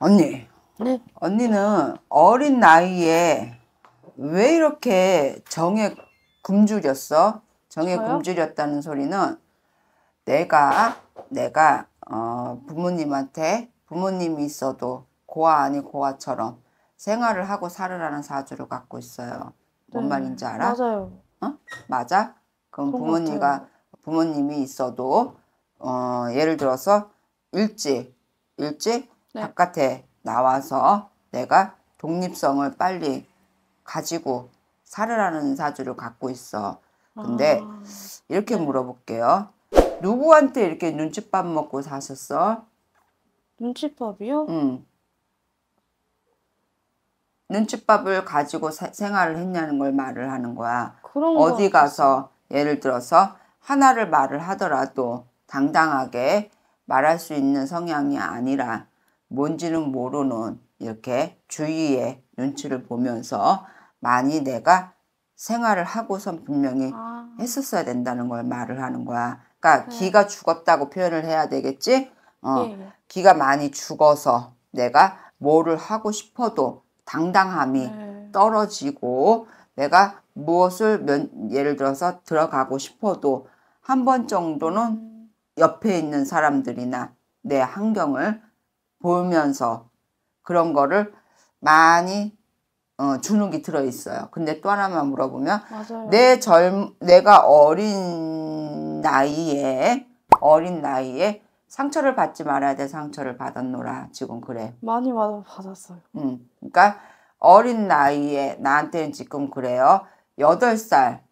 언니. 네. 언니는 어린 나이에 왜 이렇게 정에 굶주렸어? 정에 저요? 굶주렸다는 소리는 내가 내가 어, 부모님한테 부모님이 있어도 고아 아니 고아처럼 생활을 하고 살으라는 사주를 갖고 있어요. 네. 뭔 말인지 알아? 맞아요. 어? 맞아? 그럼 부모님과 부모님이 있어도 어, 예를 들어서 일찍 일찍 네. 바깥에 나와서 내가 독립성을 빨리 가지고 살으라는 사주를 갖고 있어. 근데 아... 이렇게 네. 물어볼게요. 누구한테 이렇게 눈칫밥 먹고 사셨어? 눈칫밥이요? 응. 눈칫밥을 가지고 사, 생활을 했냐는 걸 말을 하는 거야. 그런 어디 가서 예를 들어서 하나를 말을 하더라도 당당하게 말할 수 있는 성향이 아니라 뭔지는 모르는 이렇게 주위의 눈치를 보면서 많이 내가 생활을 하고선 분명히 아. 했었어야 된다는 걸 말을 하는 거야. 그러니까 네. 기가 죽었다고 표현을 해야 되겠지? 어, 네. 기가 많이 죽어서 내가 뭐를 하고 싶어도 당당함이 네. 떨어지고 내가 무엇을 면, 예를 들어서 들어가고 싶어도 한 번 정도는 음. 옆에 있는 사람들이나 내 환경을 보면서 그런 거를 많이 어, 주는 게 들어있어요. 근데 또 하나만 물어보면 맞아요. 내 젊, 내가 어린 나이에 어린 나이에 상처를 받지 말아야 돼 상처를 받았노라 지금 그래. 많이 받았어요. 음, 그러니까 어린 나이에 나한테는 지금 그래요. 여살여살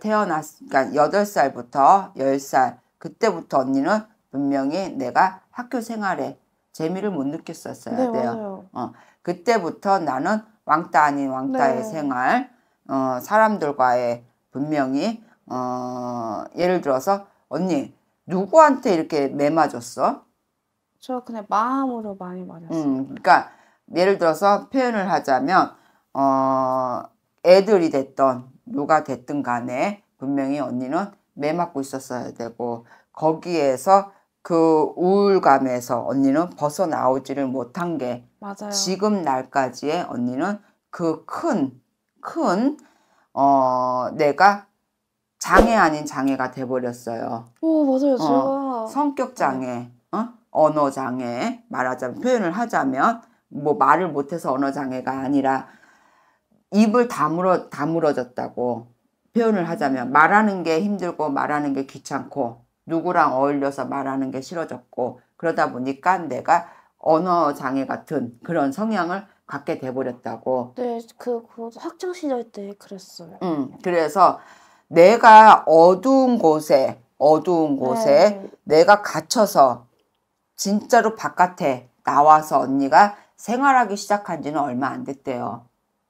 태어났, 그러니까 여 살부터 열 살 그때부터 언니는 분명히 내가 학교 생활에 재미를 못 느꼈었어야 네, 돼요. 맞아요. 어, 그때부터 나는 왕따 아닌 왕따의 네. 생활, 어, 사람들과의 분명히 어, 예를 들어서 언니 누구한테 이렇게 매 맞았어? 저 그냥 마음으로 많이 맞았어요. 음, 그러니까 예를 들어서 표현을 하자면 어, 애들이 됐던 누가 됐든 간에 분명히 언니는 매 맞고 있었어야 되고 거기에서 그 우울감에서 언니는 벗어나오지를 못한 게 맞아요. 지금 날까지의 언니는 그 큰 큰 어 내가 장애 아닌 장애가 돼버렸어요. 오 맞아요. 어, 제가 어, 성격 네. 장애, 어? 언어 장애 말하자면 표현을 하자면 뭐 말을 못해서 언어 장애가 아니라 입을 다물어 다물어졌다고 표현을 하자면 음. 말하는 게 힘들고 말하는 게 귀찮고 누구랑 어울려서 말하는 게 싫어졌고 그러다 보니까 내가 언어 장애 같은 그런 성향을 갖게 돼버렸다고. 네, 그, 그 학창 시절 때 그랬어요. 음, 그래서 내가 어두운 곳에 어두운 곳에 네. 내가 갇혀서 진짜로 바깥에 나와서 언니가 생활하기 시작한 지는 얼마 안 됐대요.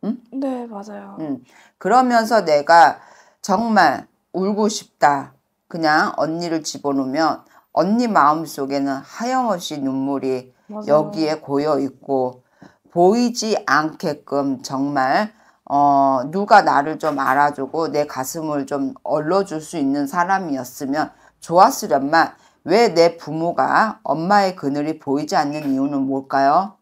응? 네, 맞아요. 응. 그러면서 내가 정말 울고 싶다. 그냥 언니를 집어넣으면 언니 마음속에는 하염없이 눈물이 맞아요. 여기에 고여 있고 보이지 않게끔 정말 어, 누가 나를 좀 알아주고 내 가슴을 좀 얼러줄 수 있는 사람이었으면 좋았으련만 왜 내 부모가 엄마의 그늘이 보이지 않는 이유는 뭘까요?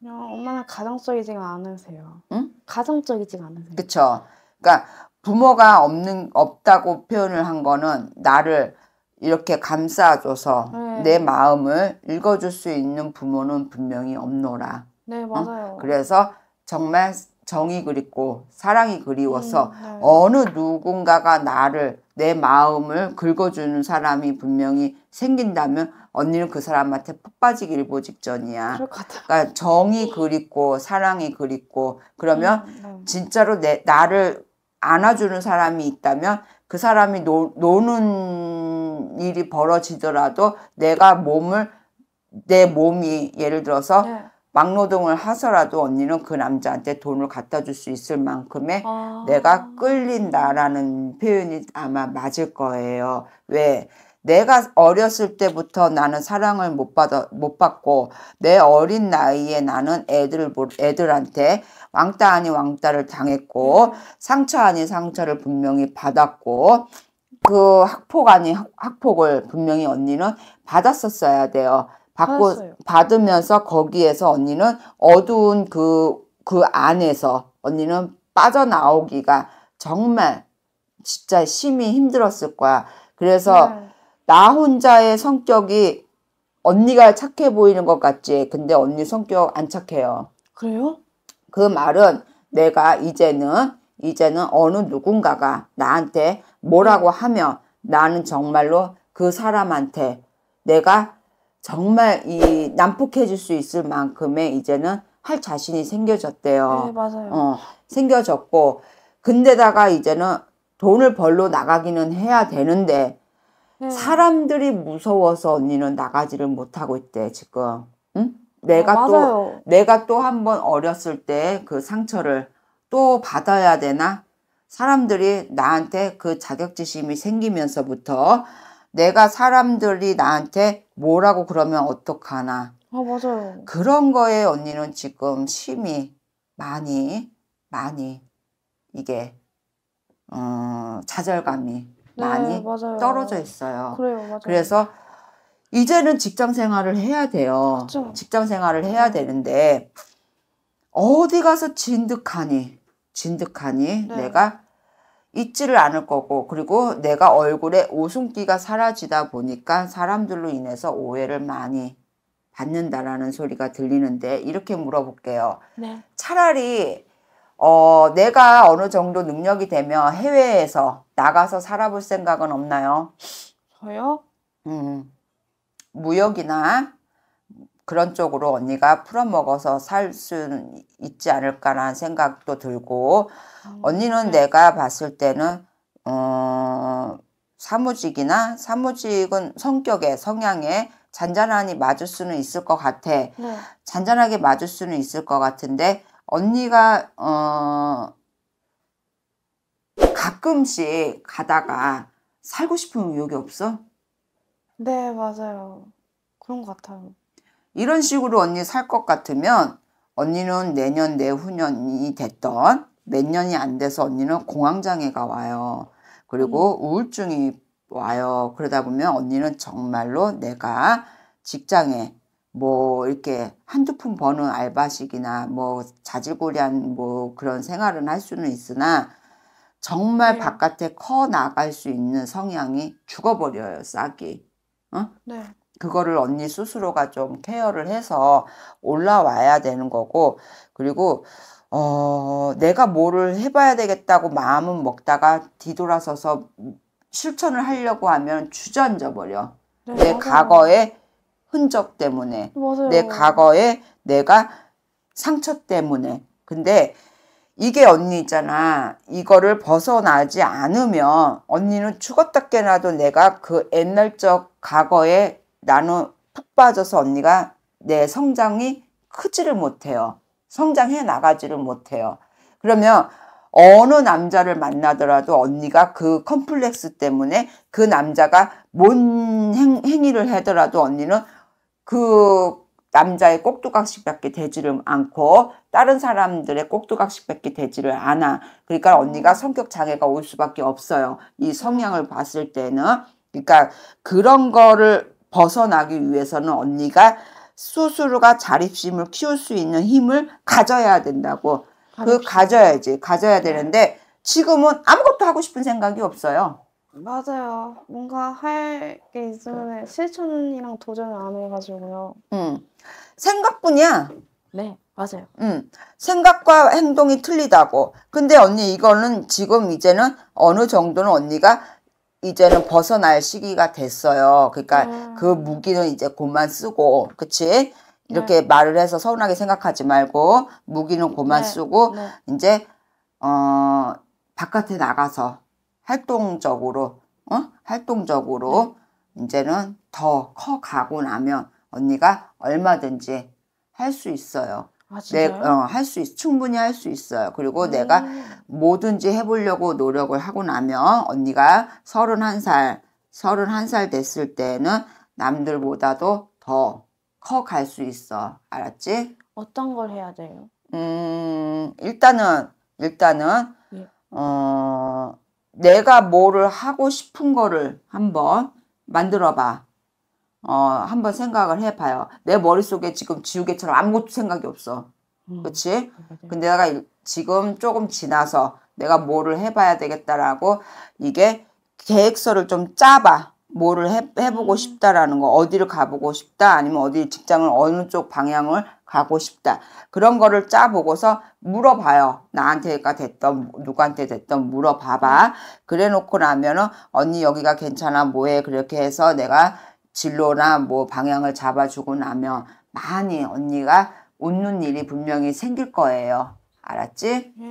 그 엄마는 가정적이지가 않으세요. 응? 가정적이지가 않으세요. 그쵸. 그러니까 부모가 없는 없다고 표현을 한 거는 나를 이렇게 감싸줘서 네. 내 마음을 읽어줄 수 있는 부모는 분명히 없노라. 네 어? 맞아요. 어? 그래서 정말 정이 그립고 사랑이 그리워서 음, 네. 어느 누군가가 나를 내 마음을 긁어주는 사람이 분명히 생긴다면 언니는 그 사람한테 푹 빠지기 일보 직전이야. 그러니까 정이 그립고 사랑이 그립고 그러면 음, 네. 진짜로 내 나를 안아주는 사람이 있다면 그 사람이 노, 노는 일이 벌어지더라도 내가 몸을 내 몸이 예를 들어서 네. 막노동을 하서라도 언니는 그 남자한테 돈을 갖다 줄 수 있을 만큼의 아... 내가 끌린다라는 표현이 아마 맞을 거예요. 왜? 내가 어렸을 때부터 나는 사랑을 못 받아 못 받고 내 어린 나이에 나는 애들 애들한테 왕따 아닌 왕따를 당했고 상처 아닌 상처를 분명히 받았고 그 학폭 아닌 학폭을 분명히 언니는 받았었어야 돼요. 받고 받았어요. 받으면서 거기에서 언니는 어두운 그그 그 안에서 언니는 빠져나오기가 정말 진짜 심히 힘들었을 거야. 그래서 네. 나 혼자의 성격이 언니가 착해 보이는 것 같지. 근데 언니 성격 안 착해요. 그래요? 그 말은 내가 이제는 이제는 어느 누군가가 나한테 뭐라고 하면 나는 정말로 그 사람한테 내가 정말 이 난폭해질 수 있을 만큼의 이제는 할 자신이 생겨졌대요. 네, 맞아요. 어, 생겨졌고 근데다가 이제는 돈을 벌러 나가기는 해야 되는데 음. 사람들이 무서워서 언니는 나가지를 못하고 있대 지금. 응? 내가 아, 또 내가 또 한 번 어렸을 때 그 상처를 또 받아야 되나? 사람들이 나한테 그 자격지심이 생기면서부터 내가 사람들이 나한테 뭐라고 그러면 어떡하나. 아, 맞아요. 그런 거에 언니는 지금 심히 많이, 많이, 이게, 어, 좌절감이 많이 네, 맞아요. 떨어져 있어요. 그래요, 맞아요. 그래서 이제는 직장 생활을 해야 돼요. 그렇 직장 생활을 해야 네. 되는데 어디 가서 진득하니 진득하니 네. 내가 잊지를 않을 거고 그리고 내가 얼굴에 오순기가 사라지다 보니까 사람들로 인해서 오해를 많이 받는다라는 소리가 들리는데 이렇게 물어볼게요. 네. 차라리 어, 내가 어느 정도 능력이 되면 해외에서 나가서 살아볼 생각은 없나요? 저요? 음, 무역이나 그런 쪽으로 언니가 풀어먹어서 살 수 있지 않을까라는 생각도 들고 음, 언니는 네. 내가 봤을 때는 어, 사무직이나 사무직은 성격에 성향에 잔잔하니 맞을 수는 있을 것 같아. 네. 잔잔하게 맞을 수는 있을 것 같은데 언니가 어 가끔씩 가다가 살고 싶은 의욕이 없어? 네 맞아요 그런 것 같아요 이런 식으로 언니 살 것 같으면 언니는 내년 내후년이 됐던 몇 년이 안 돼서 언니는 공황장애가 와요 그리고 음. 우울증이 와요 그러다 보면 언니는 정말로 내가 직장에 뭐 이렇게 한두 푼 버는 알바식이나 뭐자질구리한뭐 그런 생활은 할 수는 있으나 정말 네. 바깥에 커 나갈 수 있는 성향이 죽어버려요 싹이 어? 네. 그거를 언니 스스로가 좀 케어를 해서 올라와야 되는 거고 그리고 어 내가 뭐를 해봐야 되겠다고 마음은 먹다가 뒤돌아서서 실천을 하려고 하면 주저앉아 버려 네, 내 과거에 흔적 때문에 맞아요. 내 과거에 내가 상처 때문에 근데 이게 언니 있잖아 이거를 벗어나지 않으면 언니는 죽었다 깨나도 내가 그 옛날적 과거에 나는 푹 빠져서 언니가 내 성장이 크지를 못해요 성장해 나가지를 못해요 그러면 어느 남자를 만나더라도 언니가 그 컴플렉스 때문에 그 남자가 뭔 행, 행위를 하더라도 언니는 그 남자의 꼭두각시밖에 되지를 않고 다른 사람들의 꼭두각시밖에 되지를 않아. 그러니까 언니가 음. 성격 장애가 올 수밖에 없어요. 이 성향을 봤을 때는 그러니까 그런 거를 벗어나기 위해서는 언니가 스스로가 자립심을 키울 수 있는 힘을 가져야 된다고. 그 자립심. 그 가져야지. 가져야 네. 되는데 지금은 아무것도 하고 싶은 생각이 없어요. 맞아요. 뭔가 할 게 있으면 실천이랑 도전을 안 해가지고요. 음. 생각뿐이야. 네, 맞아요. 음. 생각과 행동이 틀리다고. 근데 언니 이거는 지금 이제는 어느 정도는 언니가 이제는 벗어날 시기가 됐어요. 그러니까 음. 그 무기는 이제 곧만 쓰고, 그치? 이렇게 네. 말을 해서 서운하게 생각하지 말고 무기는 곧만 네. 쓰고 네. 이제 어 바깥에 나가서 활동적으로 어? 활동적으로 네. 이제는 더 커 가고 나면 언니가 얼마든지 할 수 있어요. 아, 어, 할 수, 충분히 할 수 있어요. 그리고 음. 내가 뭐든지 해보려고 노력을 하고 나면 언니가 서른한 살 서른한 살 됐을 때는 남들보다도 더 커 갈 수 있어. 알았지? 어떤 걸 해야 돼요? 음, 일단은, 일단은, 예. 어, 내가 뭐를 하고 싶은 거를 한번 만들어 봐. 어, 한번 생각을 해봐요. 내 머릿속에 지금 지우개처럼 아무것도 생각이 없어. 음. 그치? 근데 내가 지금 조금 지나서 내가 뭐를 해봐야 되겠다라고 이게 계획서를 좀 짜봐. 뭐를 해, 해보고 싶다라는 거 어디를 가보고 싶다 아니면 어디 직장을 어느 쪽 방향을 가고 싶다 그런 거를 짜보고서 물어봐요 나한테가 됐던 누구한테 됐던 물어봐봐 그래 놓고 나면은 언니 여기가 괜찮아 뭐해 그렇게 해서 내가 진로나 뭐 방향을 잡아주고 나면 많이 언니가 웃는 일이 분명히 생길 거예요 알았지? 응. 음.